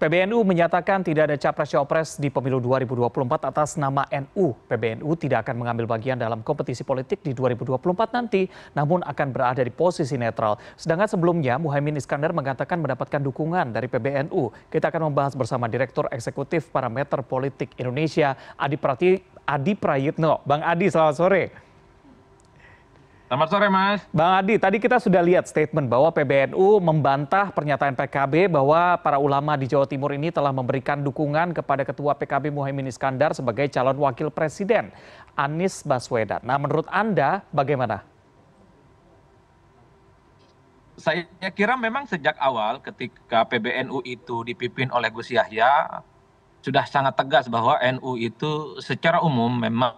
PBNU menyatakan tidak ada capres-cawapres di pemilu 2024 atas nama NU. PBNU tidak akan mengambil bagian dalam kompetisi politik di 2024 nanti, namun akan berada di posisi netral. Sedangkan sebelumnya, Muhaimin Iskandar mengatakan mendapatkan dukungan dari PBNU. Kita akan membahas bersama Direktur Eksekutif Parameter Politik Indonesia, Adi, Prati, Adi Prayitno. Bang Adi, selamat sore. Selamat sore Mas. Bang Adi, tadi kita sudah lihat statement bahwa PBNU membantah pernyataan PKB bahwa para ulama di Jawa Timur ini telah memberikan dukungan kepada Ketua PKB Muhaimin Iskandar sebagai calon wakil presiden Anies Baswedan. Nah, menurut Anda bagaimana? Saya kira memang sejak awal ketika PBNU itu dipimpin oleh Gus Yahya sudah sangat tegas bahwa NU itu secara umum memang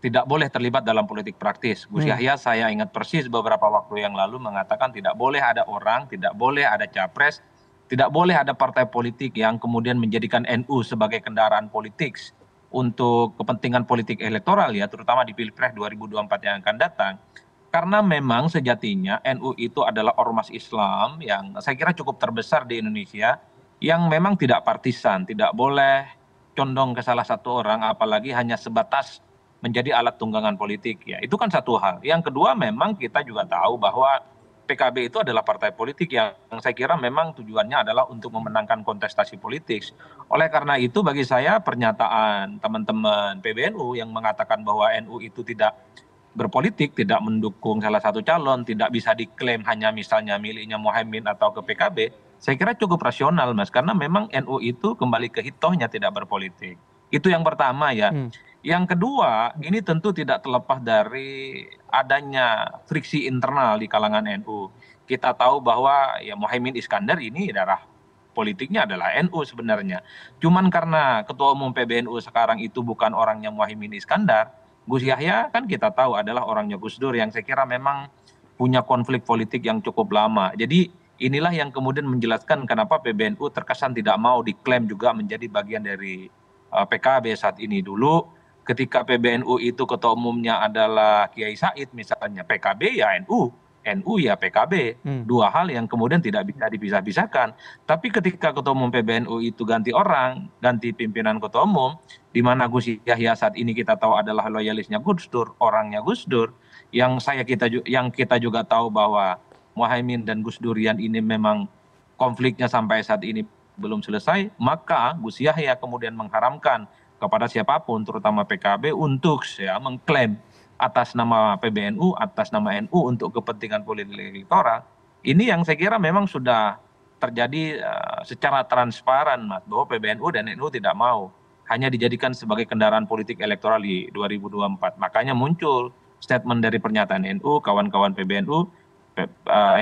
tidak boleh terlibat dalam politik praktis gus hmm. yahya saya ingat persis beberapa waktu yang lalu mengatakan tidak boleh ada orang tidak boleh ada capres tidak boleh ada partai politik yang kemudian menjadikan nu sebagai kendaraan politik untuk kepentingan politik elektoral ya terutama di pilpres 2024 yang akan datang karena memang sejatinya NU itu adalah ormas Islam yang saya kira cukup terbesar di Indonesia yang memang tidak partisan, tidak boleh condong ke salah satu orang apalagi hanya sebatas menjadi alat tunggangan politik ya itu kan satu hal yang kedua memang kita juga tahu bahwa pkb itu adalah partai politik yang saya kira memang tujuannya adalah untuk memenangkan kontestasi politik oleh karena itu bagi saya pernyataan teman-teman pbnu yang mengatakan bahwa nu itu tidak berpolitik tidak mendukung salah satu calon tidak bisa diklaim hanya misalnya miliknya mohaimin atau ke pkb saya kira cukup rasional mas karena memang nu itu kembali ke hitohnya tidak berpolitik itu yang pertama ya hmm yang kedua ini tentu tidak terlepas dari adanya friksi internal di kalangan nu kita tahu bahwa ya mohaimin iskandar ini darah politiknya adalah nu sebenarnya cuman karena ketua umum pbnu sekarang itu bukan orangnya mohaimin iskandar gus yahya kan kita tahu adalah orangnya gus dur yang saya kira memang punya konflik politik yang cukup lama jadi inilah yang kemudian menjelaskan kenapa pbnu terkesan tidak mau diklaim juga menjadi bagian dari eh, PKB saat ini dulu ketika pbnu itu ketua umumnya adalah kiai said misalnya pkb ya nu nu ya pkb hmm. dua hal yang kemudian tidak bisa dipisah pisahkan tapi ketika ketua umum pbnu itu ganti orang ganti pimpinan ketua umum di mana Gus Yahya saat ini kita tahu adalah loyalisnya Gus Dur orangnya Gus Dur yang saya kita yang kita juga tahu bahwa Muhaimin dan Gus Durian ini memang konfliknya sampai saat ini belum selesai maka Gus Yahya kemudian mengharamkan kepada siapapun terutama pkb untuk ya, mengklaim atas nama pbnu atas nama nu untuk kepentingan politik elektoral ini yang saya kira memang sudah terjadi eh, secara transparan mas bahwa pbnu dan nu tidak mau hanya dijadikan sebagai kendaraan politik elektoral di 2024 makanya muncul statement dari pernyataan nu kawan-kawan pbnu eh,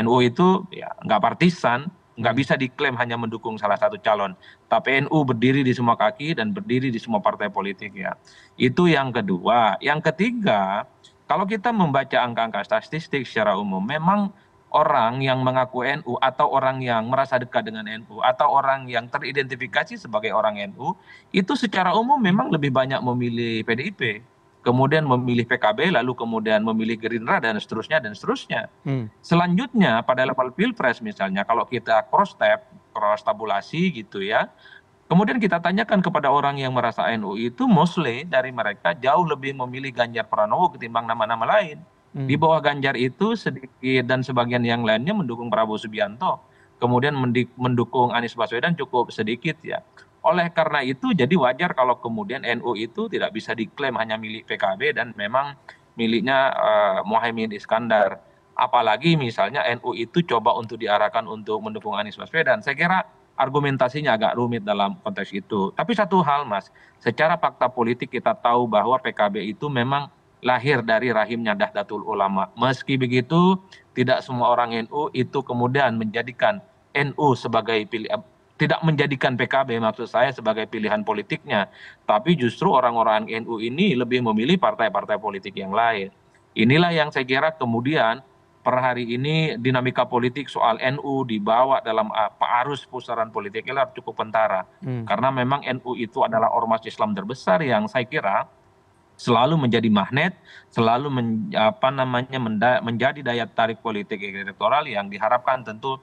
NU itu ya nggak partisan nggak bisa diklaim hanya mendukung salah satu calon tapi nu berdiri di semua kaki dan berdiri di semua partai politik ya itu yang kedua yang ketiga kalau kita membaca angka-angka statistik secara umum memang orang yang mengaku NU atau orang yang merasa dekat dengan NU atau orang yang teridentifikasi sebagai orang NU itu secara umum memang lebih banyak memilih PDIP kemudian memilih pkb lalu kemudian memilih gerindra dan seterusnya dan seterusnya hmm. selanjutnya pada level pilpres misalnya kalau kita cross step cross tabulasi gitu ya Kemudian kita tanyakan kepada orang yang merasa NU itu mostly dari mereka jauh lebih memilih Ganjar Pranowo ketimbang nama-nama lain. Hmm. Di bawah Ganjar itu sedikit dan sebagian yang lainnya mendukung Prabowo Subianto. Kemudian mendukung Anies Baswedan cukup sedikit ya oleh karena itu jadi wajar kalau kemudian nu itu tidak bisa diklaim hanya milik pkb dan memang miliknya eh, mohaimin iskandar apalagi misalnya nu itu coba untuk diarahkan untuk mendukung anies baswedan saya kira argumentasinya agak rumit dalam konteks itu tapi satu hal mas secara fakta politik kita tahu bahwa pkb itu memang lahir dari rahimnya Dahdatul Ulama. Meski begitu, tidak semua orang NU itu kemudian menjadikan NU sebagai pilihan tidak menjadikan pkb maksud saya sebagai pilihan politiknya tapi justru orang orang nu ini lebih memilih partai partai politik yang lain inilah yang saya kira kemudian per hari ini dinamika politik soal NU dibawa dalam apa ah, arus pusaran politiknya cukup pentara hmm. karena memang NU itu adalah ormas Islam terbesar yang saya kira selalu menjadi magnet, selalu men, apa namanya menda, menjadi daya tarik politik elektoral yang diharapkan tentu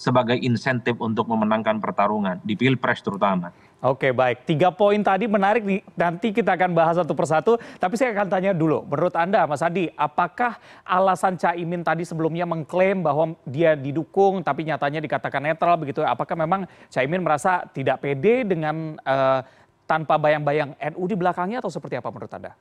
sebagai insentif untuk memenangkan pertarungan di pilpres terutama. Oke baik, tiga poin tadi menarik nih, nanti kita akan bahas satu persatu, tapi saya akan tanya dulu, menurut Anda Mas Adi, apakah alasan Caimin tadi sebelumnya mengklaim bahwa dia didukung tapi nyatanya dikatakan netral begitu, apakah memang Caimin merasa tidak pede dengan uh, tanpa bayang-bayang NU di belakangnya atau seperti apa menurut Anda?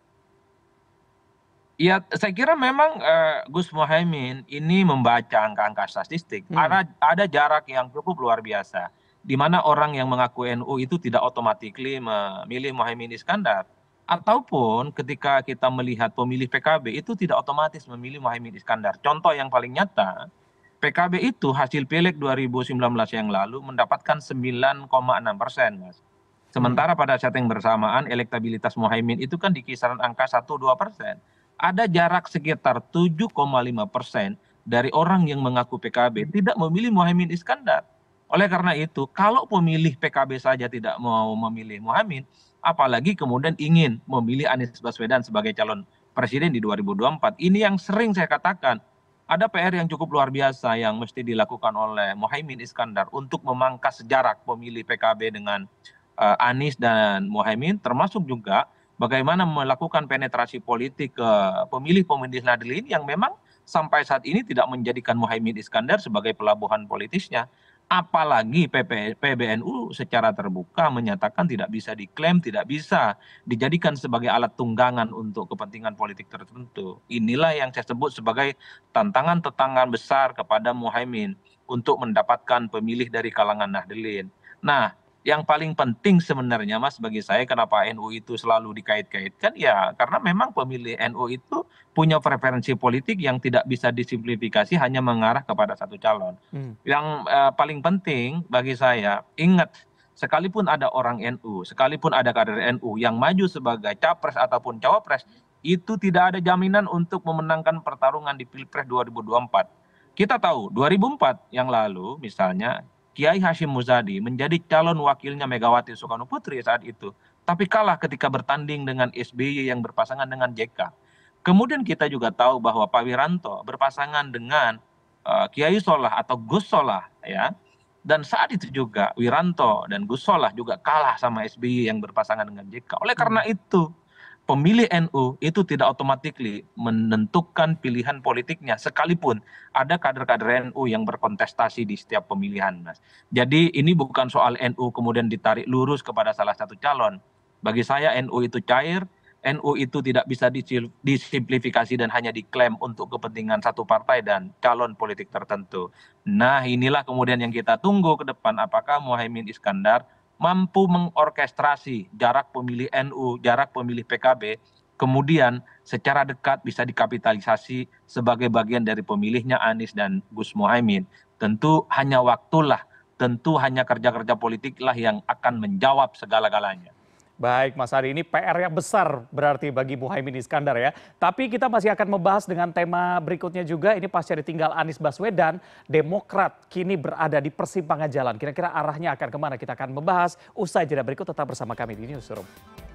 ya saya kira memang eh, gus mohaimin ini membaca angka angka statistik hmm. ada jarak yang cukup luar biasa di mana orang yang mengaku nu itu tidak otomatis memilih mohaimin iskandar ataupun ketika kita melihat pemilih pkb itu tidak otomatis memilih mohaimin iskandar contoh yang paling nyata PKB itu hasil pileg 2019 yang lalu mendapatkan 9,6 persen, mas. Sementara hmm. pada saat bersamaan elektabilitas Mohaimin itu kan di kisaran angka 1-2 persen ada jarak sekitar 7,5 persen dari orang yang mengaku pkb tidak memilih mohaimin iskandar oleh karena itu kalau pemilih pkb saja tidak mau memilih mohaimin apalagi kemudian ingin memilih anies baswedan sebagai calon presiden di 2024 ini yang sering saya katakan ada PR yang cukup luar biasa yang mesti dilakukan oleh Mohaimin Iskandar untuk memangkas jarak pemilih PKB dengan eh, Anies dan Mohaimin termasuk juga bagaimana melakukan penetrasi politik ke pemilih pemilih nadlin yang memang sampai saat ini tidak menjadikan mohaimin iskandar sebagai pelabuhan politisnya apalagi PBNU secara terbuka menyatakan tidak bisa diklaim, tidak bisa dijadikan sebagai alat tunggangan untuk kepentingan politik tertentu. Inilah yang saya sebut sebagai tantangan-tantangan besar kepada Muhaimin untuk mendapatkan pemilih dari kalangan Nahdlin. Nah, yang paling penting sebenarnya mas bagi saya kenapa nu itu selalu dikait kaitkan ya karena memang pemilih nu itu punya preferensi politik yang tidak bisa disimplifikasi hanya mengarah kepada satu calon. Hmm. Yang uh, paling penting bagi saya ingat sekalipun ada orang NU, sekalipun ada kader NU yang maju sebagai capres ataupun cawapres, itu tidak ada jaminan untuk memenangkan pertarungan di Pilpres 2024. Kita tahu 2004 yang lalu misalnya Kiai Hashim Muzadi menjadi calon wakilnya Megawati Soekarno Putri saat itu, tapi kalah ketika bertanding dengan SBY yang berpasangan dengan JK. Kemudian kita juga tahu bahwa Pak Wiranto berpasangan dengan uh, Kiai Solah atau Gus Solah ya. Dan saat itu juga Wiranto dan Gus Solah juga kalah sama SBY yang berpasangan dengan JK. Oleh karena hmm. itu, pemilih nu itu tidak otomatis menentukan pilihan politiknya sekalipun ada kader kader nu yang berkontestasi di setiap pemilihan mas jadi ini bukan soal nu kemudian ditarik lurus kepada salah satu calon bagi saya nu itu cair nu itu tidak bisa disimplifikasi dan hanya diklaim untuk kepentingan satu partai dan calon politik tertentu nah inilah kemudian yang kita tunggu ke depan apakah mohaimin iskandar mampu mengorkestrasi jarak pemilih nu jarak pemilih pkb kemudian secara dekat bisa dikapitalisasi sebagai bagian dari pemilihnya anies dan gus mohaimin tentu hanya waktulah tentu hanya kerja kerja politiklah yang akan menjawab segala galanya Baik Mas Ari, ini PR yang besar berarti bagi Muhaymin Iskandar ya. Tapi kita masih akan membahas dengan tema berikutnya juga, ini pasca ditinggal Anies Baswedan, Demokrat kini berada di persimpangan jalan. Kira-kira arahnya akan kemana? Kita akan membahas usai jeda berikut tetap bersama kami di Newsroom.